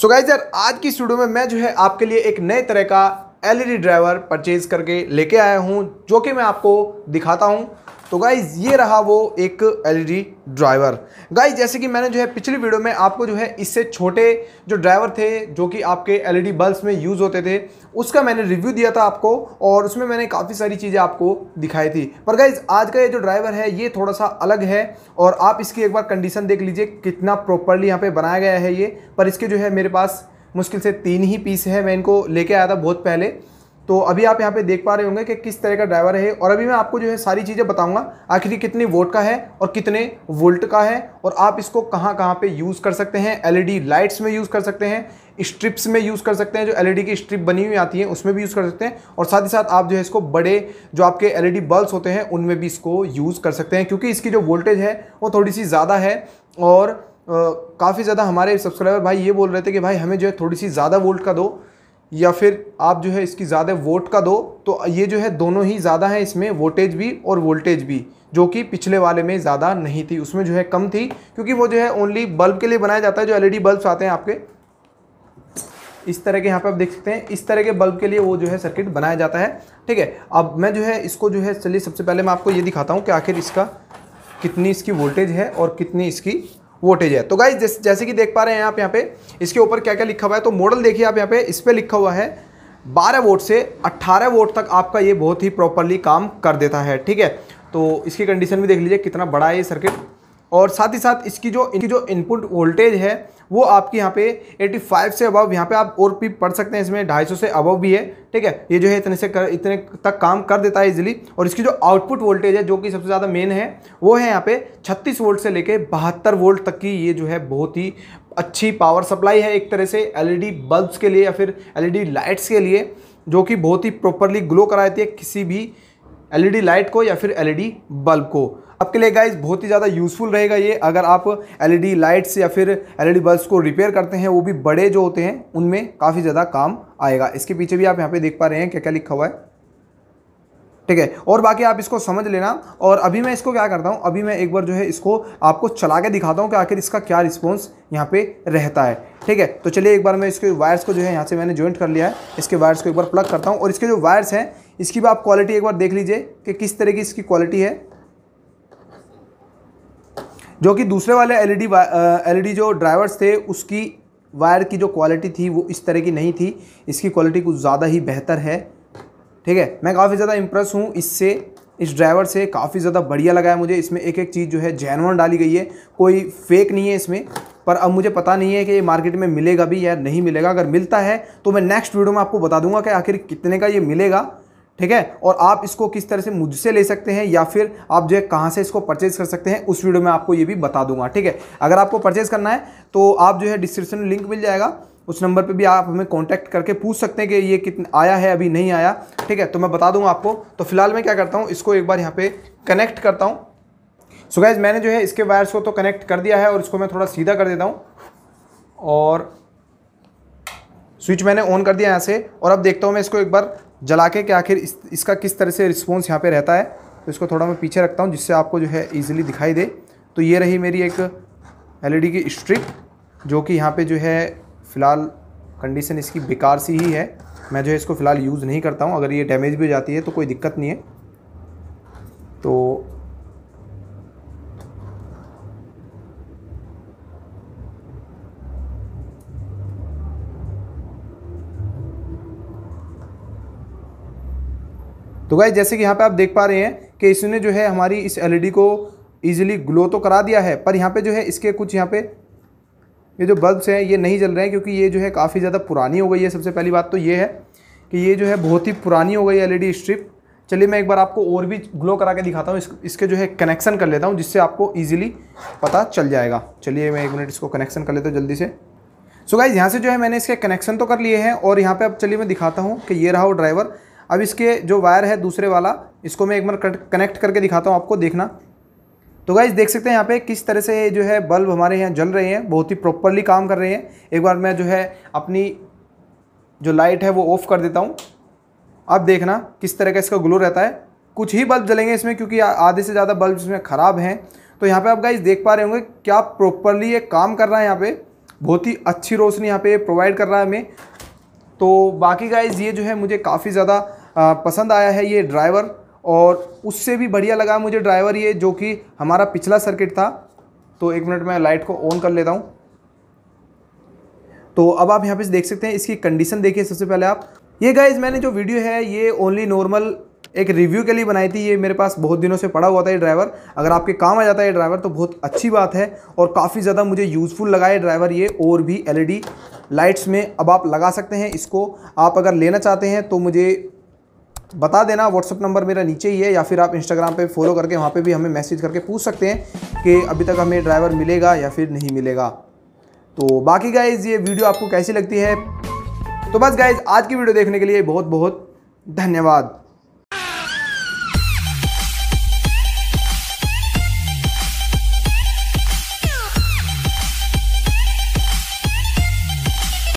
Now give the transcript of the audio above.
so guys यार आज की स्टूडियो में मैं जो है आपके लिए एक नए तरह का एलईडी ड्राइवर परचेज करके लेके आया हूँ जो कि मैं आपको दिखाता हूँ तो गाइज ये रहा वो एक एलईडी ड्राइवर गाइज जैसे कि मैंने जो है पिछली वीडियो में आपको जो है इससे छोटे जो ड्राइवर थे जो कि आपके एलईडी बल्ब्स e में यूज़ होते थे उसका मैंने रिव्यू दिया था आपको और उसमें मैंने काफ़ी सारी चीज़ें आपको दिखाई थी पर गाइज आज का ये जो ड्राइवर है ये थोड़ा सा अलग है और आप इसकी एक बार कंडीशन देख लीजिए कितना प्रॉपरली यहाँ पर बनाया गया है ये पर इसके जो है मेरे पास मुश्किल से तीन ही पीस है मैं इनको लेके आया था बहुत पहले तो अभी आप यहाँ पे देख पा रहे होंगे कि किस तरह का ड्राइवर है और अभी मैं आपको जो है सारी चीज़ें बताऊंगा आखिर कितने वोट का है और कितने वोल्ट का है और आप इसको कहाँ कहाँ पे यूज़ कर सकते हैं एलईडी लाइट्स e में यूज़ कर सकते हैं स्ट्रिप्स में यूज़ कर सकते हैं जो एलईडी e की स्ट्रिप बनी हुई आती है उसमें भी यूज़ कर सकते हैं और साथ ही साथ आप जो है इसको बड़े जो आपके एल बल्ब्स e होते हैं उनमें भी इसको यूज़ कर सकते हैं क्योंकि इसकी जो वोल्टेज है वो थोड़ी सी ज़्यादा है और काफ़ी ज़्यादा हमारे सब्सक्राइबर भाई ये बोल रहे थे कि भाई हमें जो है थोड़ी सी ज़्यादा वोल्ट का दो या फिर आप जो है इसकी ज़्यादा वोट का दो तो ये जो है दोनों ही ज़्यादा हैं इसमें वोटेज भी और वोल्टेज भी जो कि पिछले वाले में ज़्यादा नहीं थी उसमें जो है कम थी क्योंकि वो जो है ओनली बल्ब के लिए बनाया जाता है जो एलईडी बल्ब्स आते हैं आपके इस तरह के यहाँ पर आप देख सकते हैं इस तरह के बल्ब के लिए वो जो है सर्किट बनाया जाता है ठीक है अब मैं जो है इसको जो है चलिए सबसे पहले मैं आपको ये दिखाता हूँ कि आखिर इसका कितनी इसकी वोल्टेज है और कितनी इसकी वोटेज है तो गाइज जैसे, कि देख पा रहे हैं आप यहाँ पे इसके ऊपर क्या क्या लिखा हुआ है तो मॉडल देखिए आप यहाँ पे इस पर लिखा हुआ है 12 वोट से 18 वोट तक आपका ये बहुत ही प्रॉपरली काम कर देता है ठीक है तो इसकी कंडीशन भी देख लीजिए कितना बड़ा है ये सर्किट और साथ ही साथ इसकी जो इनकी जो इनपुट वोल्टेज है वो आपके यहाँ पे 85 से अबव यहाँ पे आप और भी पढ़ सकते हैं इसमें 250 से अबव भी है ठीक है ये जो है इतने से कर इतने तक काम कर देता है इजिली और इसकी जो आउटपुट वोल्टेज है जो कि सबसे ज़्यादा मेन है वो है यहाँ पे 36 वोल्ट से लेके बहत्तर वोल्ट तक की ये जो है बहुत ही अच्छी पावर सप्लाई है एक तरह से एल बल्ब्स के लिए या फिर एल लाइट्स के लिए जो कि बहुत ही प्रॉपरली ग्लो कराती है किसी भी एलईडी लाइट को या फिर एलईडी बल्ब को आपके लिए गाइज बहुत ही ज़्यादा यूज़फुल रहेगा ये अगर आप एलईडी लाइट्स या फिर एलईडी बल्ब्स को रिपेयर करते हैं वो भी बड़े जो होते हैं उनमें काफ़ी ज़्यादा काम आएगा इसके पीछे भी आप यहाँ पे देख पा रहे हैं क्या क्या लिखा हुआ है ठीक है और बाकी आप इसको समझ लेना और अभी मैं इसको क्या करता हूँ अभी मैं एक बार जो है इसको आपको चला के दिखाता हूँ कि आखिर इसका क्या रिस्पॉन्स यहाँ पर रहता है ठीक है तो चलिए एक बार मैं इसके वायर्स को जो है यहाँ से मैंने ज्वाइंट कर लिया है इसके वायर्स को एक बार प्लग करता हूँ और इसके जो वायर्स हैं इसकी भी आप क्वालिटी एक बार देख लीजिए कि किस तरह की इसकी क्वालिटी है जो कि दूसरे वाले एलईडी एलईडी जो ड्राइवर्स थे उसकी वायर की जो क्वालिटी थी वो इस तरह की नहीं थी इसकी क्वालिटी कुछ ज़्यादा ही बेहतर है ठीक है मैं काफ़ी ज़्यादा इम्प्रेस हूँ इससे इस ड्राइवर से काफ़ी ज़्यादा बढ़िया लगा है मुझे इसमें एक एक चीज़ जो है जैनवन डाली गई है कोई फेक नहीं है इसमें पर अब मुझे पता नहीं है कि ये मार्केट में मिलेगा भी या नहीं मिलेगा अगर मिलता है तो मैं नेक्स्ट वीडियो में आपको बता दूंगा कि आखिर कितने का ये मिलेगा ठीक है और आप इसको किस तरह से मुझसे ले सकते हैं या फिर आप जो है कहाँ से इसको परचेज़ कर सकते हैं उस वीडियो में आपको ये भी बता दूंगा ठीक है अगर आपको परचेज़ करना है तो आप जो है डिस्क्रिप्शन में लिंक मिल जाएगा उस नंबर पे भी आप हमें कांटेक्ट करके पूछ सकते हैं कि ये कितना आया है अभी नहीं आया ठीक है तो मैं बता दूंगा आपको तो फिलहाल मैं क्या करता हूँ इसको एक बार यहाँ पे कनेक्ट करता हूँ सो गैज मैंने जो है इसके वायर्स को तो कनेक्ट कर दिया है और इसको मैं थोड़ा सीधा कर देता हूँ और स्विच मैंने ऑन कर दिया यहाँ से और अब देखता हूँ मैं इसको एक बार जला के आखिर इस, इसका किस तरह से रिस्पॉन्स यहाँ पर रहता है तो इसको थोड़ा मैं पीछे रखता हूँ जिससे आपको जो है ईजिली दिखाई दे तो ये रही मेरी एक एल e की स्ट्रिप जो कि यहाँ पर जो है फ़िलहाल कंडीशन इसकी बेकार सी ही है मैं जो है इसको फ़िलहाल यूज़ नहीं करता हूँ अगर ये डैमेज भी हो जाती है तो कोई दिक्कत नहीं है तो तो गाइज जैसे कि यहाँ पे आप देख पा रहे हैं कि इसने जो है हमारी इस एलईडी e को ईजिली ग्लो तो करा दिया है पर यहाँ पे जो है इसके कुछ यहाँ पे ये जो बल्ब्स हैं ये नहीं जल रहे हैं क्योंकि ये जो है काफ़ी ज़्यादा पुरानी हो गई है सबसे पहली बात तो ये है कि ये जो है बहुत ही पुरानी हो गई एलईडी स्ट्रिप e चलिए मैं एक बार आपको और भी ग्लो करा के दिखाता हूँ इस, इसके जो है कनेक्शन कर लेता हूँ जिससे आपको ईजिली पता चल जाएगा चलिए मैं एक मिनट इसको कनेक्शन कर लेता हूँ जल्दी से सो गाइज यहाँ से जो है मैंने इसके कनेक्शन तो कर लिए हैं और यहाँ पर अब चलिए मैं दिखाता हूँ कि ये रहा वो ड्राइवर अब इसके जो वायर है दूसरे वाला इसको मैं एक बार कनेक्ट करके दिखाता हूँ आपको देखना तो गाइज देख सकते हैं यहाँ पे किस तरह से जो है बल्ब हमारे यहाँ जल रहे हैं बहुत ही प्रॉपरली काम कर रहे हैं एक बार मैं जो है अपनी जो लाइट है वो ऑफ़ कर देता हूँ अब देखना किस तरह का इसका ग्लो रहता है कुछ ही बल्ब जलेंगे इसमें क्योंकि आधे से ज़्यादा बल्ब इसमें ख़राब हैं तो यहाँ पर आप गाइज देख पा रहे होंगे क्या प्रॉपरली ये काम कर रहा है यहाँ पर बहुत ही अच्छी रोशनी यहाँ पर प्रोवाइड कर रहा है हमें तो बाकी गाइज ये जो है मुझे काफ़ी ज़्यादा पसंद आया है ये ड्राइवर और उससे भी बढ़िया लगा मुझे ड्राइवर ये जो कि हमारा पिछला सर्किट था तो एक मिनट मैं लाइट को ऑन कर लेता हूँ तो अब आप यहाँ पे देख सकते हैं इसकी कंडीशन देखिए सबसे पहले आप ये गाइज मैंने जो वीडियो है ये ओनली नॉर्मल एक रिव्यू के लिए बनाई थी ये मेरे पास बहुत दिनों से पड़ा हुआ था ये ड्राइवर अगर आपके काम आ जाता है ये ड्राइवर तो बहुत अच्छी बात है और काफ़ी ज़्यादा मुझे यूज़फुल लगा ये ड्राइवर ये और भी एल लाइट्स e में अब आप लगा सकते हैं इसको आप अगर लेना चाहते हैं तो मुझे बता देना व्हाट्सअप नंबर मेरा नीचे ही है या फिर आप इंस्टाग्राम पे फॉलो करके वहाँ पे भी हमें मैसेज करके पूछ सकते हैं कि अभी तक हमें ड्राइवर मिलेगा या फिर नहीं मिलेगा तो बाकी गाइज ये वीडियो आपको कैसी लगती है तो बस गाइज आज की वीडियो देखने के लिए बहुत बहुत धन्यवाद